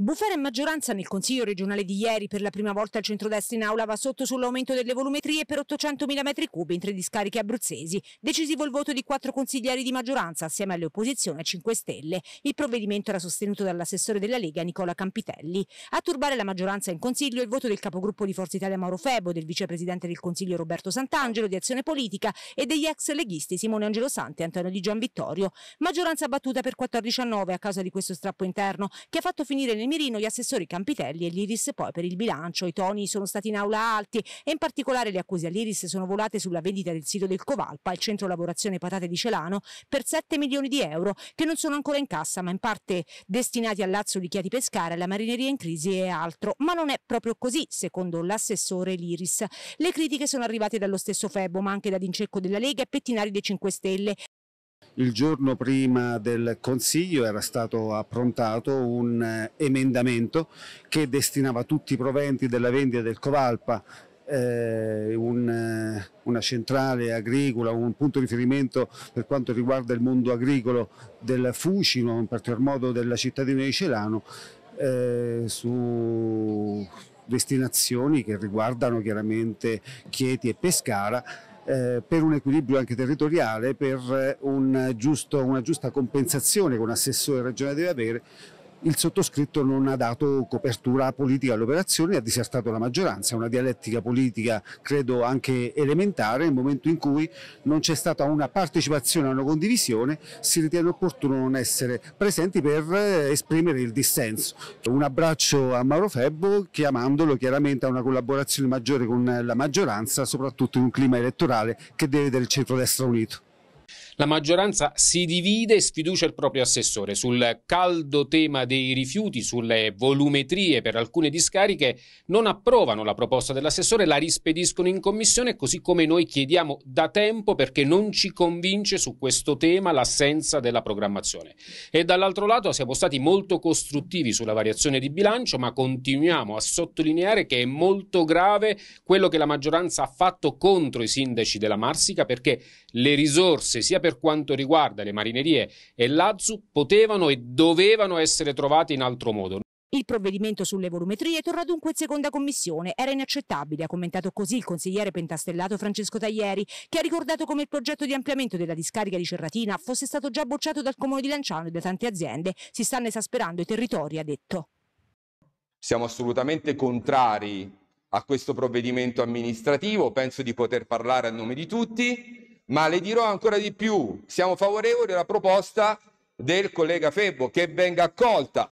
Bufera in maggioranza nel Consiglio regionale di ieri, per la prima volta il centrodestra in aula va sotto sull'aumento delle volumetrie per 800.000 m3 in tre discariche abruzzesi. Decisivo il voto di quattro consiglieri di maggioranza assieme alle opposizioni a 5 Stelle. Il provvedimento era sostenuto dall'assessore della Lega Nicola Campitelli. A turbare la maggioranza in Consiglio il voto del capogruppo di Forza Italia Mauro Febo, del vicepresidente del Consiglio Roberto Sant'Angelo di Azione Politica e degli ex leghisti Simone Angelo Santi e Antonio Di Gianvittorio. Maggioranza battuta per 14 a 9 a causa di questo strappo interno che ha fatto finire nel Mirino, gli assessori Campitelli e l'Iris poi per il bilancio. I toni sono stati in aula alti e in particolare le accuse all'Iris sono volate sulla vendita del sito del Covalpa, il centro lavorazione patate di Celano, per 7 milioni di euro che non sono ancora in cassa ma in parte destinati al all'Azzo di Chiati Pescara, alla marineria in crisi e altro. Ma non è proprio così, secondo l'assessore l'Iris. Le critiche sono arrivate dallo stesso Febo ma anche da D'Incecco della Lega e Pettinari dei 5 Stelle il giorno prima del Consiglio era stato approntato un eh, emendamento che destinava tutti i proventi della vendita del Covalpa eh, un, eh, una centrale agricola, un punto di riferimento per quanto riguarda il mondo agricolo del Fucino, in particolar modo della cittadina di Celano, eh, su destinazioni che riguardano chiaramente Chieti e Pescara eh, per un equilibrio anche territoriale, per un giusto, una giusta compensazione che un assessore regionale deve avere il sottoscritto non ha dato copertura politica all'operazione, e ha disertato la maggioranza, È una dialettica politica credo anche elementare, nel momento in cui non c'è stata una partecipazione, una condivisione, si ritiene opportuno non essere presenti per eh, esprimere il dissenso. Un abbraccio a Mauro Febbo chiamandolo chiaramente a una collaborazione maggiore con la maggioranza, soprattutto in un clima elettorale che deve del centro-destra unito. La maggioranza si divide e sfiducia il proprio assessore sul caldo tema dei rifiuti, sulle volumetrie per alcune discariche, non approvano la proposta dell'assessore, la rispediscono in commissione, così come noi chiediamo da tempo perché non ci convince su questo tema l'assenza della programmazione. E dall'altro lato siamo stati molto costruttivi sulla variazione di bilancio, ma continuiamo a sottolineare che è molto grave quello che la maggioranza ha fatto contro i sindaci della Marsica perché le risorse sia per per quanto riguarda le marinerie e l'Azzu potevano e dovevano essere trovate in altro modo. Il provvedimento sulle volumetrie torna dunque in seconda commissione. Era inaccettabile, ha commentato così il consigliere pentastellato Francesco Taglieri, che ha ricordato come il progetto di ampliamento della discarica di Cerratina fosse stato già bocciato dal comune di Lanciano e da tante aziende. Si stanno esasperando i territori, ha detto. Siamo assolutamente contrari a questo provvedimento amministrativo, penso di poter parlare a nome di tutti ma le dirò ancora di più, siamo favorevoli alla proposta del collega Febbo che venga accolta